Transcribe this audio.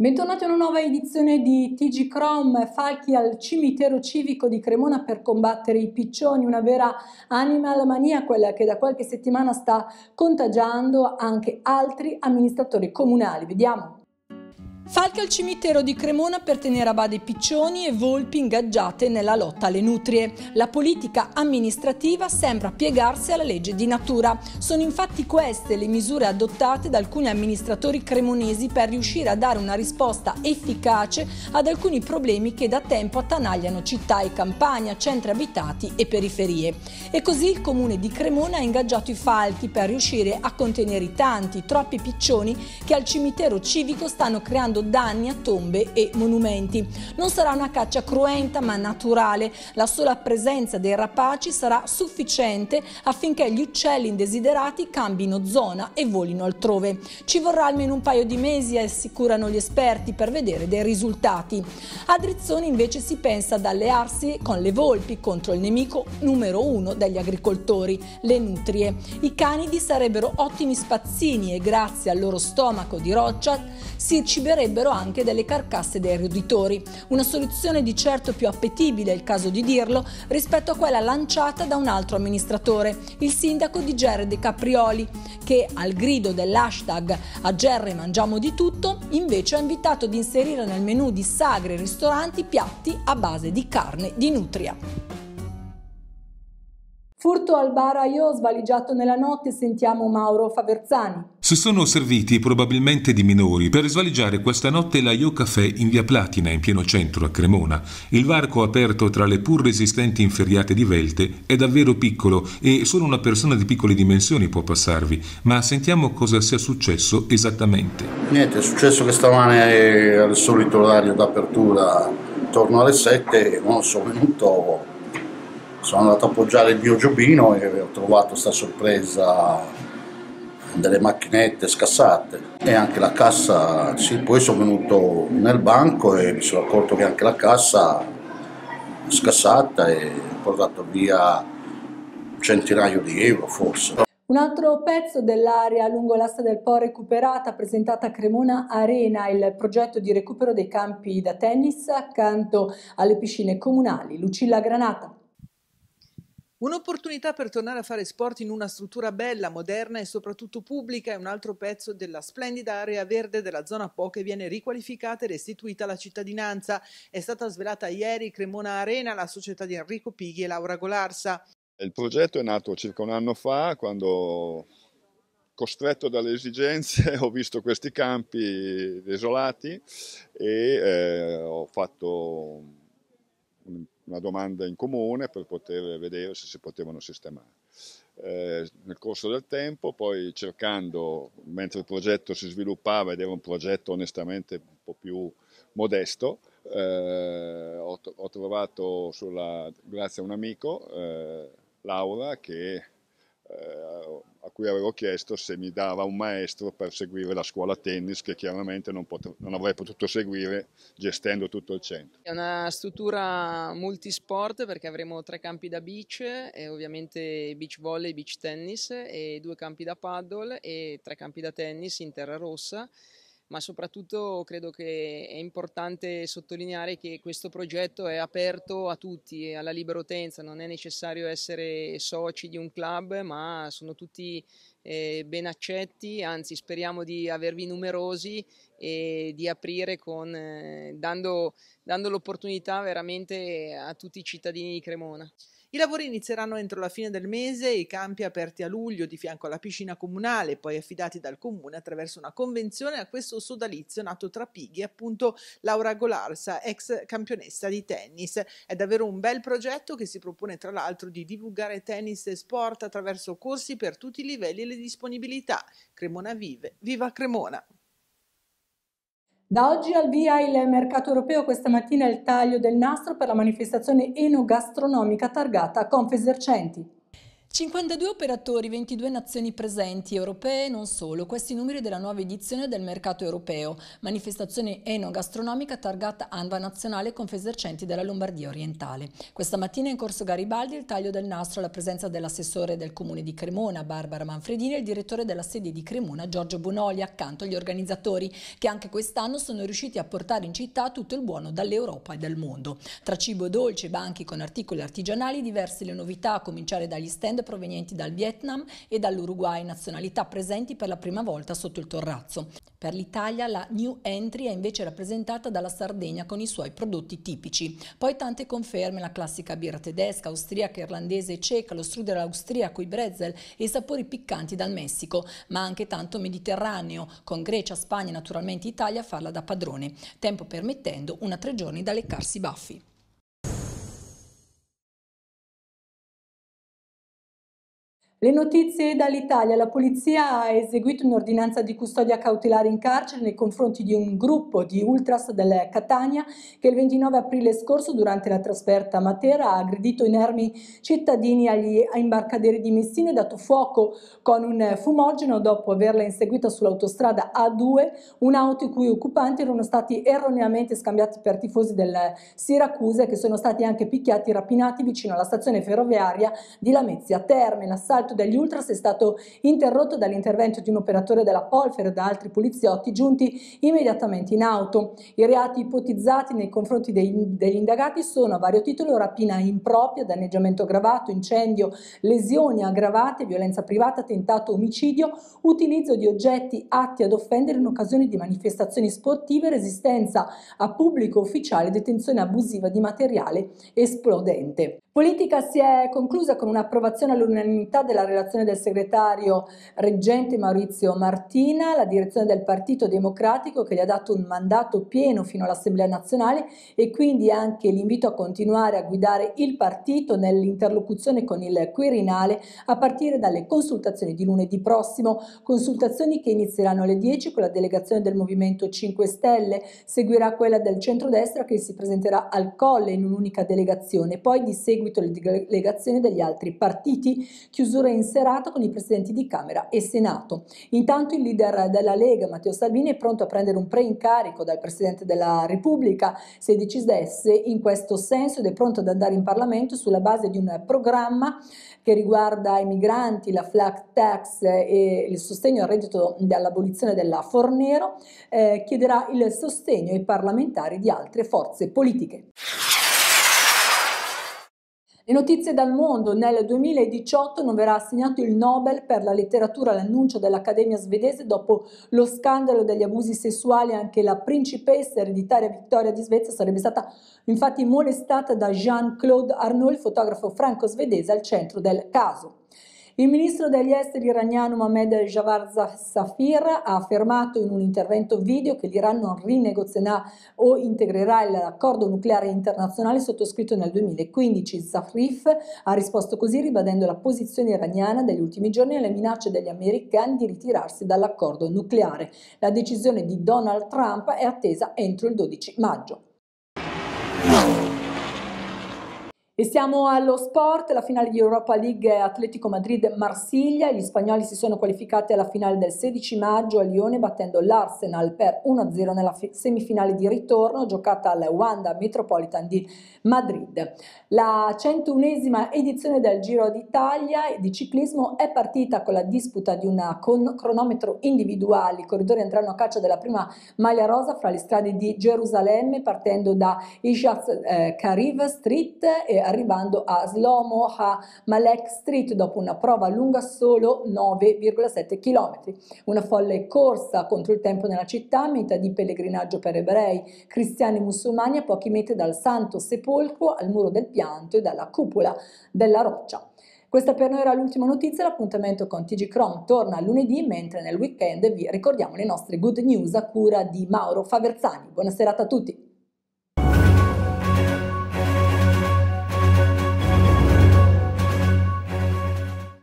Bentornati a una nuova edizione di TG Chrome, falchi al cimitero civico di Cremona per combattere i piccioni, una vera animal mania quella che da qualche settimana sta contagiando anche altri amministratori comunali. Vediamo. Falca al cimitero di Cremona per tenere a bada i piccioni e volpi ingaggiate nella lotta alle nutrie. La politica amministrativa sembra piegarsi alla legge di natura. Sono infatti queste le misure adottate da alcuni amministratori cremonesi per riuscire a dare una risposta efficace ad alcuni problemi che da tempo attanagliano città e campagna, centri abitati e periferie. E così il comune di Cremona ha ingaggiato i falchi per riuscire a contenere i tanti, troppi piccioni che al cimitero civico stanno creando causando danni a tombe e monumenti. Non sarà una caccia cruenta ma naturale, la sola presenza dei rapaci sarà sufficiente affinché gli uccelli indesiderati cambino zona e volino altrove. Ci vorrà almeno un paio di mesi, assicurano gli esperti, per vedere dei risultati. A Drizzoni invece si pensa ad allearsi con le volpi contro il nemico numero uno degli agricoltori, le nutrie. I canidi sarebbero ottimi spazzini e grazie al loro stomaco di roccia si ciberebbero sarebbero anche delle carcasse dei roditori, una soluzione di certo più appetibile, è il caso di dirlo, rispetto a quella lanciata da un altro amministratore, il sindaco di Gerre De Caprioli, che al grido dell'hashtag a Gerre mangiamo di tutto, invece ha invitato ad inserire nel menù di sagre e ristoranti piatti a base di carne di nutria. Furto al bar Aio svaligiato nella notte, sentiamo Mauro Faverzani. Si sono serviti probabilmente di minori per svaligiare questa notte la l'Aio Café in via Platina, in pieno centro a Cremona. Il varco aperto tra le pur resistenti inferriate di Velte è davvero piccolo e solo una persona di piccole dimensioni può passarvi, ma sentiamo cosa sia successo esattamente. Niente, è successo che stamane al solito orario d'apertura, intorno alle 7, non sono venuto sono andato a appoggiare il mio giobino e ho trovato questa sorpresa delle macchinette scassate e anche la cassa, sì, poi sono venuto nel banco e mi sono accorto che anche la cassa è scassata e ho portato via un centinaio di euro forse. Un altro pezzo dell'area lungo l'asta del Po recuperata presentata a Cremona Arena, il progetto di recupero dei campi da tennis accanto alle piscine comunali. Lucilla Granata. Un'opportunità per tornare a fare sport in una struttura bella, moderna e soprattutto pubblica è un altro pezzo della splendida area verde della zona Po che viene riqualificata e restituita alla cittadinanza. È stata svelata ieri Cremona Arena, la società di Enrico Pighi e Laura Golarsa. Il progetto è nato circa un anno fa, quando costretto dalle esigenze ho visto questi campi desolati e eh, ho fatto una domanda in comune per poter vedere se si potevano sistemare. Eh, nel corso del tempo, poi cercando, mentre il progetto si sviluppava ed era un progetto onestamente un po' più modesto, eh, ho, ho, trovato sulla, grazie a un amico, eh, Laura, che eh, a cui avevo chiesto se mi dava un maestro per seguire la scuola tennis che chiaramente non, non avrei potuto seguire gestendo tutto il centro. È una struttura multisport perché avremo tre campi da beach, ovviamente beach volley, beach tennis e due campi da paddle e tre campi da tennis in terra rossa ma soprattutto credo che è importante sottolineare che questo progetto è aperto a tutti, alla libera utenza, non è necessario essere soci di un club, ma sono tutti eh, ben accetti, anzi speriamo di avervi numerosi e di aprire con, eh, dando, dando l'opportunità veramente a tutti i cittadini di Cremona. I lavori inizieranno entro la fine del mese e i campi aperti a luglio di fianco alla piscina comunale, poi affidati dal comune attraverso una convenzione a questo sodalizio nato tra pighi, appunto Laura Golarsa, ex campionessa di tennis. È davvero un bel progetto che si propone tra l'altro di divulgare tennis e sport attraverso corsi per tutti i livelli e le disponibilità. Cremona vive, viva Cremona! Da oggi al via il mercato europeo, questa mattina il taglio del nastro per la manifestazione enogastronomica targata Confesercenti. 52 operatori, 22 nazioni presenti, europee e non solo, questi numeri della nuova edizione del mercato europeo, manifestazione enogastronomica targata ANVA nazionale con fesercenti della Lombardia orientale. Questa mattina in corso Garibaldi il taglio del nastro alla presenza dell'assessore del comune di Cremona, Barbara Manfredini, e il direttore della sede di Cremona, Giorgio Bonoli, accanto agli organizzatori, che anche quest'anno sono riusciti a portare in città tutto il buono dall'Europa e dal mondo. Tra cibo dolce, banchi con articoli artigianali, diverse le novità, a cominciare dagli stand weekend provenienti dal Vietnam e dall'Uruguay, nazionalità presenti per la prima volta sotto il torrazzo. Per l'Italia la new entry è invece rappresentata dalla Sardegna con i suoi prodotti tipici. Poi tante conferme, la classica birra tedesca, austriaca, irlandese e ceca, lo strudel austriaco, i brezel e i sapori piccanti dal Messico, ma anche tanto mediterraneo, con Grecia, Spagna e naturalmente Italia a farla da padrone, tempo permettendo una tre giorni da leccarsi i baffi. Le notizie dall'Italia. La polizia ha eseguito un'ordinanza di custodia cautelare in carcere nei confronti di un gruppo di ultras del Catania che il 29 aprile scorso durante la trasferta a Matera ha aggredito inermi cittadini agli imbarcadere di Messina e dato fuoco con un fumogeno dopo averla inseguita sull'autostrada A2, un'auto i cui occupanti erano stati erroneamente scambiati per tifosi del Siracusa e che sono stati anche picchiati e rapinati vicino alla stazione ferroviaria di Lamezia Terme. L'assalto attentato degli ultras è stato interrotto dall'intervento di un operatore della Polfer e da altri poliziotti giunti immediatamente in auto. I reati ipotizzati nei confronti dei, degli indagati sono a vario titolo rapina impropria, danneggiamento aggravato, incendio, lesioni aggravate, violenza privata, tentato omicidio, utilizzo di oggetti atti ad offendere in occasione di manifestazioni sportive, resistenza a pubblico ufficiale, detenzione abusiva di materiale esplodente. Politica si è conclusa con un'approvazione all'unanimità della relazione del segretario reggente Maurizio Martina, la direzione del Partito Democratico che gli ha dato un mandato pieno fino all'Assemblea nazionale e quindi anche l'invito a continuare a guidare il partito nell'interlocuzione con il Quirinale a partire dalle consultazioni di lunedì prossimo, consultazioni che inizieranno alle 10 con la delegazione del Movimento 5 Stelle, seguirà quella del centrodestra che si presenterà al Colle in un'unica delegazione, poi di seguito seguito le delegazioni degli altri partiti, chiusura in serata con i presidenti di Camera e Senato. Intanto il leader della Lega, Matteo Salvini, è pronto a prendere un preincarico dal Presidente della Repubblica se decidesse in questo senso ed è pronto ad andare in Parlamento sulla base di un programma che riguarda i migranti, la flat tax e il sostegno al reddito dall'abolizione della Fornero, eh, chiederà il sostegno ai parlamentari di altre forze politiche. Le notizie dal mondo. Nel 2018 non verrà assegnato il Nobel per la letteratura all'annuncio dell'Accademia svedese dopo lo scandalo degli abusi sessuali. Anche la principessa ereditaria Vittoria di Svezia sarebbe stata infatti molestata da Jean-Claude Arnault, fotografo franco-svedese al centro del caso. Il ministro degli esteri iraniano Mohamed Javar Safir ha affermato in un intervento video che l'Iran non rinegozierà o integrerà l'accordo nucleare internazionale sottoscritto nel 2015. Zafrif ha risposto così ribadendo la posizione iraniana degli ultimi giorni alle minacce degli americani di ritirarsi dall'accordo nucleare. La decisione di Donald Trump è attesa entro il 12 maggio. E siamo allo sport, la finale di Europa League Atletico Madrid-Marsiglia, gli spagnoli si sono qualificati alla finale del 16 maggio a Lione battendo l'Arsenal per 1-0 nella semifinale di ritorno giocata al Wanda Metropolitan di Madrid. La 101esima edizione del Giro d'Italia di ciclismo è partita con la disputa di un cronometro individuale, i corridori andranno a caccia della prima maglia rosa fra le strade di Gerusalemme partendo da Ijaz eh, Kariv Street e arrivando a Slomo a Malek Street dopo una prova lunga solo 9,7 km. Una folle corsa contro il tempo nella città, meta di pellegrinaggio per ebrei, cristiani e musulmani a pochi metri dal Santo Sepolcro, al Muro del Pianto e dalla cupola della roccia. Questa per noi era l'ultima notizia, l'appuntamento con TG Chrome torna lunedì, mentre nel weekend vi ricordiamo le nostre good news a cura di Mauro Faverzani. Buona serata a tutti!